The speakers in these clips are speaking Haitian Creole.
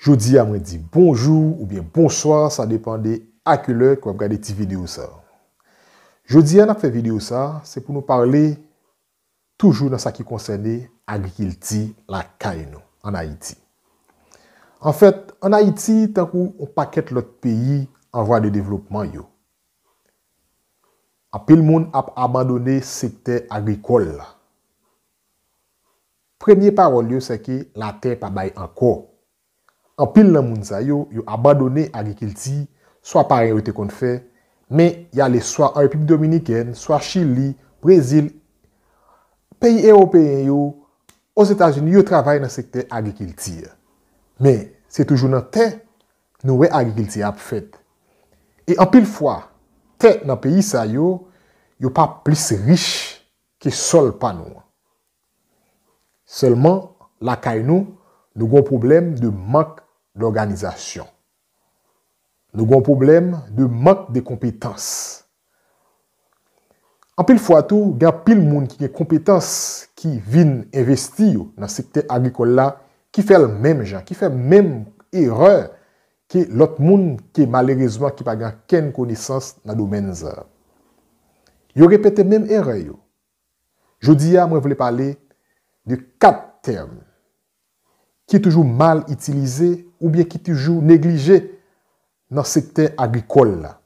Jodi a mwen di bonjou ou bien bonsoir, sa depan de akulek wèm gade ti video sa. Jodi a nan fe video sa, se pou nou parle toujou nan sa ki konsene agri kilti la kain nou, an Haiti. An fèt, an Haiti tan kou on paket lot peyi an vwa de devlopman yo. An pil moun ap abandone se te agrikol la. Premye parol yo se ke la te pa bay an kok. an pil nan moun sa yo, yo abadone agi kilti, swa parren yote kon fe, men yale swa Republik Dominikene, swa Chili, Brazil, peyi European yo, os Etasun yo travay nan sekte agi kilti. Men, se toujou nan te, nou we agi kilti ap fet. E an pil fwa, te nan peyi sa yo, yo pa plis riche ki sol panou. Selman, la kay nou, nou goun problem de mank l'organizasyon. Le gwen poublem, de mank de kompetans. An pil fwa tou, gen pil moun ki gen kompetans ki vin investi yo nan septe agrikola ki fe l menm jan, ki fe menm eray ki lot moun ki malerizman ki pa gen ken kounisans nan domen zan. Yo repete menm eray yo. Jodi ya, mwen vle pale de kat term ki toujou mal itilize ou bien ki toujou neglije nan sekte agrikol la.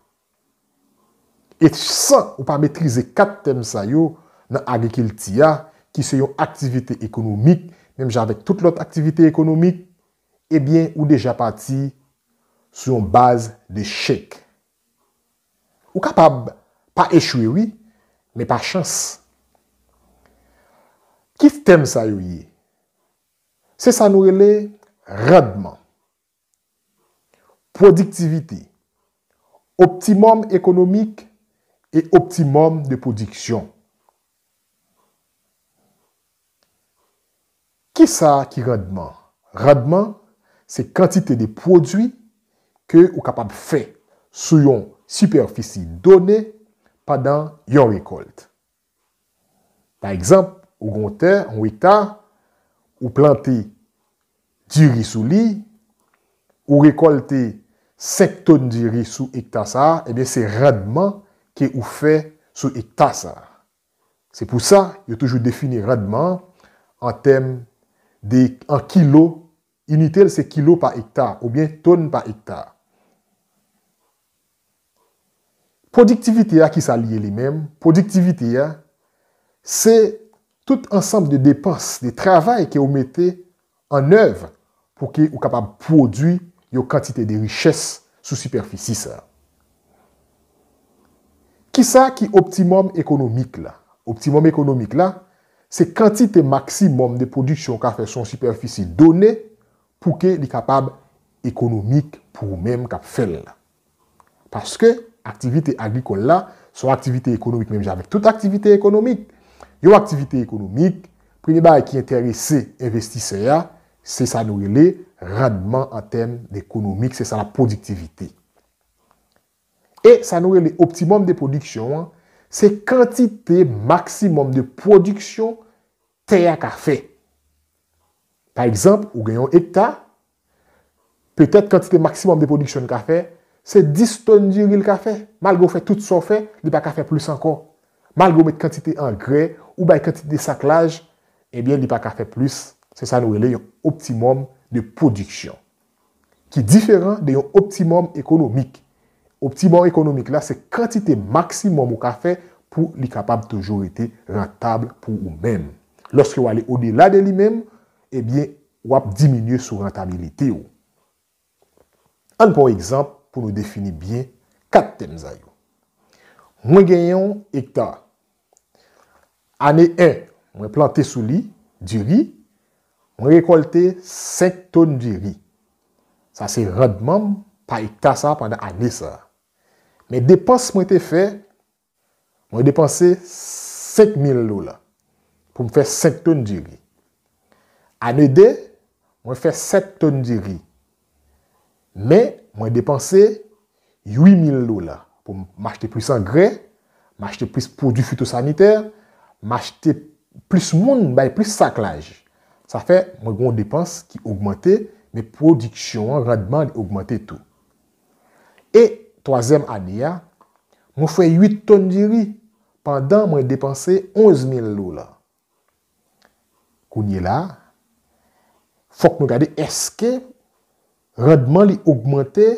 Et sa ou pa metrize kat tem sayo nan agrikil tia, ki se yon aktivite ekonomik, nem jan vek tout lot aktivite ekonomik, e eh bien ou deja pati se yon baz le chek. Ou kapab pa echwe wii, me pa chans. Kif tem sayo yi? Se sa nou rele radman. Prodiktivite. Optimum ekonomik e optimum de prodiksyon. Ki sa ki randman? Randman, se kantite de prodwi ke ou kapab fe sou yon superfici done padan yon rekolt. Par ekzamp, ou gonte, ou ita, ou plante diri sou li, ou rekolte 5 ton diri sou hektasar, ebyen se radman ke ou fe sou hektasar. Se pou sa, yo toujou defini radman an tem de kilo, unitel se kilo pa hektar, oubyen ton pa hektar. Produktivite a ki sa liye li mem, produktivite a, se tout ansam de depans, de travay ke ou mette an ev pou ke ou kapab prodwi yo kantite de richesse sou superficie sa. Ki sa ki optimum ekonomik la? Optimum ekonomik la, se kantite maksimum de prodiksyon ka fè son superficie donè pou ke li kapab ekonomik pou mèm kap fèl. Paske, aktivite agrikol la, sou aktivite ekonomik mèm jè avèk tout aktivite ekonomik. Yo aktivite ekonomik, prini ba e ki enterese investise ya, Se sa nou ele radman an tem d'ekonomik, se sa la produktivite. E sa nou ele optimum de prodiksyon an, se kantite maksimum de prodiksyon teya kafe. Par exemple, ou genyon hekta, petet kantite maksimum de prodiksyon kafe, se 10 ton jiril kafe, malgo fe tout son fe, li pa kafe plus anko. Malgo met kantite an gre, ou bay kantite saklaj, e eh bien li pa kafe plus Se sa nou ele yon optimum de prodiksyon. Ki diferant de yon optimum ekonomik. Optimum ekonomik la, se kantite maksimum ou ka fe pou li kapap tejou ete rentable pou ou men. Lorske wale ou di la de li men, ebyen wap diminye sou rentabilite ou. An pou ekzamp pou nou defini byen kat temzayou. Mwen genyon hektar. Ane en, mwen plante sou li, di ri, mwen rekolte 5 ton di ri. Sa se randman pa i tasa pandan ane sa. Men depanse mwen te fe, mwen depanse 5 mil lola pou mwen fe 5 ton di ri. Ane de, mwen fe 7 ton di ri. Men mwen depanse 8 mil lola pou mwen achete plus angray, mwen achete plus pou du fitosaniter, mwen achete plus moun bay plus saklaj. ta fe mwen gwen depanse ki augmente me prodiksyon an, radman li augmente tou. E, toazem ane ya, mwen fwen 8 ton diri pandan mwen depanse 11.000 lola. Kounye la, fok mwen gade eske radman li augmente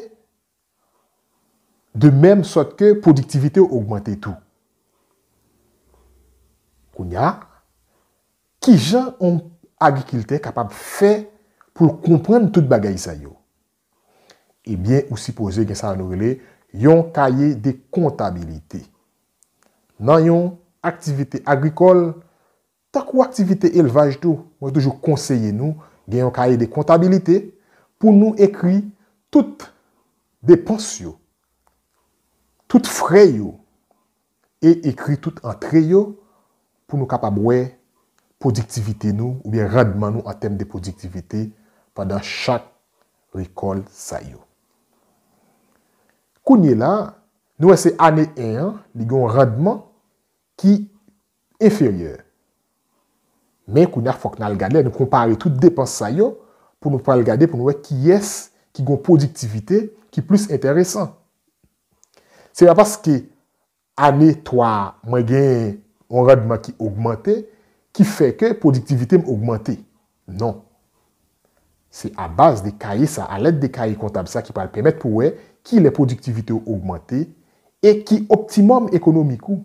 de menm sotke prodiktivite ou augmente tou. Kounye la, ki jan onk agrikilte kapab fe pou l komprenm tout bagay sa yo. Ebyen, eh ou sipoze gen sa anorele, yon kaye de kontabilite. Nan yon aktivite agrikol, takou aktivite elvaj do, mwen toujou konseye nou gen yon kaye de kontabilite, pou nou ekri tout depons yo, tout fre yo, e ekri tout antre yo, pou nou kapab wey podiktivite nou ou biye radman nou an tem de podiktivite padan chak rikol sa yo. Kounye la, nou wese ane en, li gwen radman ki enferyeur. Men kounye la fok nan l gade, nou kompare tout depan sa yo pou nou pal gade pou nou wese ki yes ki gwen podiktivite ki plus enteresan. Se ya paske ane toa, mwen gen yon radman ki augmente, ki fè kè prodiktivitè mè augmente. Non. Se a base de kaye sa, alèd de kaye kontab sa, ki pal pèmèt pou wè, ki lè prodiktivitè ou augmente, e ki optimum ekonomikou.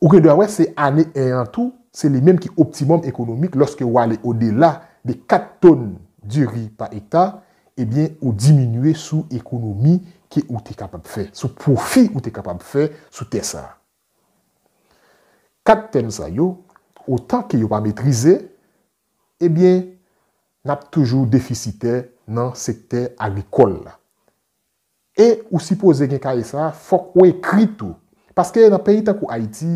Ou kè dè wè, se anè en tout, se lè mèm ki optimum ekonomik, lòske wè alè o dè la, de 4 tonne diri pa etat, e bè ou diminuè sou ekonomikou ki ou te kapab fè, sou profi ou te kapab fè, sou tè sa. Sak tem sa yo, o tan ki yo pa metrize, ebyen, eh nat toujou defisite nan sekte agrikol la. E, ou si pose gen kaye sa, fok we kri tou. Paske nan peyi ta kou Haiti,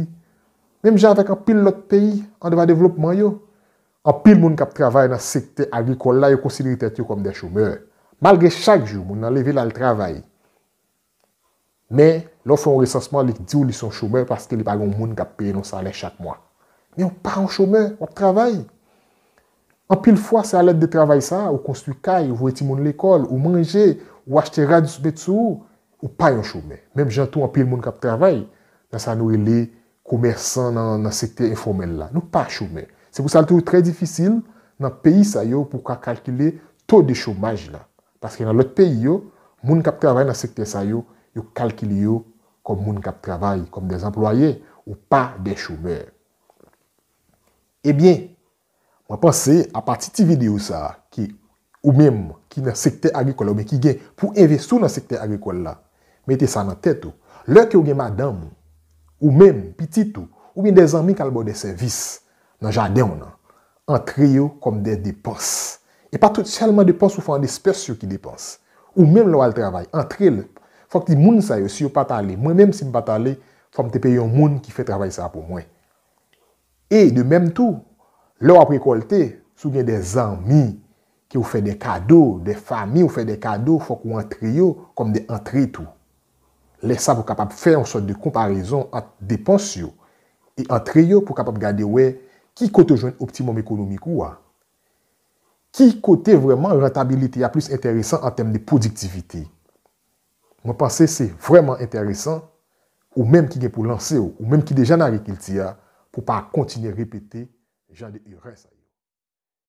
nem jan tak an pil lot peyi, an deva devlopman yo, an pil moun kap travay nan sekte agrikol la, yo konsideritet yo kom de choumeur. Balge chak jou moun nan leve la l travay. Mè, lò fè yon resansman li di ou li son choumè paske li pa gen yon moun kap pe yon salè chak mwa. Mè yon pa yon choumè, wap travay. An pil fwa se alèd de travay sa, ou konstu kaj, ou vweti moun l'ekol, ou manje, ou achte rad yon soubet sou, ou pa yon choumè. Mèm jantou an pil moun kap travay, nas anou li koumersan nan sekte informel la. Nou pa choumè. Se pou salè tou yon trè difisil, nan peyi sa yo pou ka kalkile to de choumèj la. Paske nan lot peyi yo, moun kap travay nan sekte sa yo, yo kalkil yo kom moun kap travay, kom de zemploye ou pa de choumer. Ebyen, eh mwen pense, apati ti videyo sa, ki ou mèm, ki nan sekte agrikola, ou mèm ki gen pou investou nan sekte agrikola, mète sa nan tètou, lè ki ou gen madame, ou mèm, pititou, ou mèm de zemmik albo de servis, nan jadeon nan, antre yo kom de depos, e pa tout chalman depos ou fan de spes yo ki depos, ou mèm lò al travay, antre yo, Fok ti moun sa yo, si yo pata le. Mwen menm si mou pata le, fòm te pe yon moun ki fè travay sa pou mwen. E, de menm tou, lò apre kolte, sou gen de zanmi ki ou fè de kado, de fami ou fè de kado fòm kou antre yo, kom de antre tou. Lè sa pou kapap fè yon sot de komparison antre depons yo e antre yo pou kapap gade wè ki kote joun optimum ekonomik wwa. Ki kote vwèman rentabilite ya plus enteresan an tem de podiktivite? Mwen panse se vreman enteresan, ou menm ki gen pou lanse ou, ou menm ki deja nan rekiltiya, pou pa kontine repete jan de i resay.